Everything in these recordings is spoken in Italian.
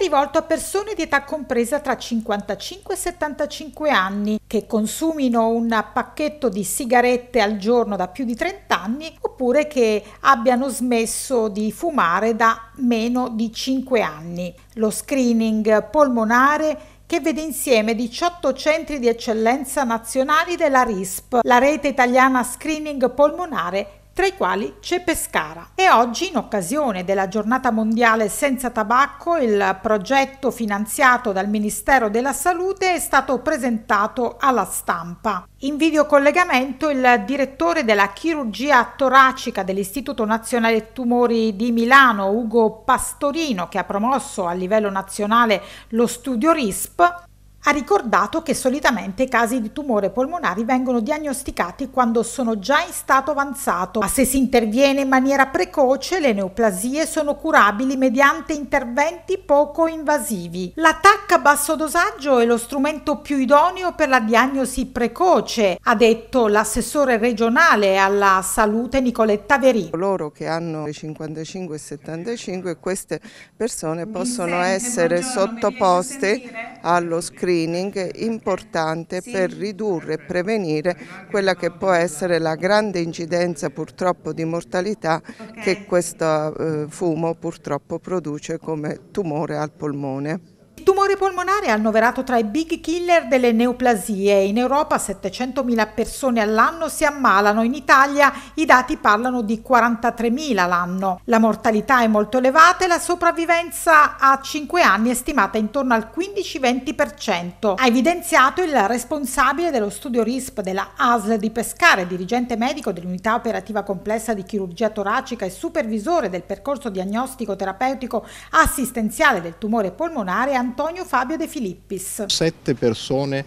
rivolto a persone di età compresa tra 55 e 75 anni che consumino un pacchetto di sigarette al giorno da più di 30 anni oppure che abbiano smesso di fumare da meno di 5 anni. Lo screening polmonare che vede insieme 18 centri di eccellenza nazionali della RISP, la rete italiana screening polmonare tra i quali c'è Pescara. E oggi, in occasione della giornata mondiale senza tabacco, il progetto finanziato dal Ministero della Salute è stato presentato alla stampa. In videocollegamento il direttore della chirurgia toracica dell'Istituto Nazionale Tumori di Milano, Ugo Pastorino, che ha promosso a livello nazionale lo studio RISP, ha ricordato che solitamente i casi di tumore polmonari vengono diagnosticati quando sono già in stato avanzato, ma se si interviene in maniera precoce le neoplasie sono curabili mediante interventi poco invasivi. L'attacco a basso dosaggio è lo strumento più idoneo per la diagnosi precoce, ha detto l'assessore regionale alla salute Nicoletta Verì. Coloro che hanno 55 e 75, queste persone possono essere sottoposte allo screening importante sì. per ridurre e prevenire quella che può essere la grande incidenza purtroppo di mortalità okay. che questo eh, fumo purtroppo produce come tumore al polmone. Il tumore tumore polmonare è annoverato tra i big killer delle neoplasie. In Europa 700.000 persone all'anno si ammalano, in Italia i dati parlano di 43.000 l'anno. La mortalità è molto elevata e la sopravvivenza a 5 anni è stimata intorno al 15-20%. Ha evidenziato il responsabile dello studio RISP della ASL di Pescare, dirigente medico dell'unità operativa complessa di chirurgia toracica e supervisore del percorso diagnostico terapeutico assistenziale del tumore polmonare Antonio Antonio Fabio De Filippis. Sette persone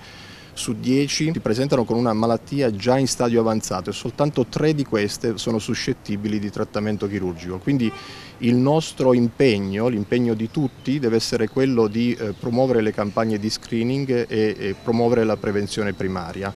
su dieci si presentano con una malattia già in stadio avanzato e soltanto tre di queste sono suscettibili di trattamento chirurgico. Quindi il nostro impegno, l'impegno di tutti, deve essere quello di eh, promuovere le campagne di screening e promuovere la prevenzione primaria.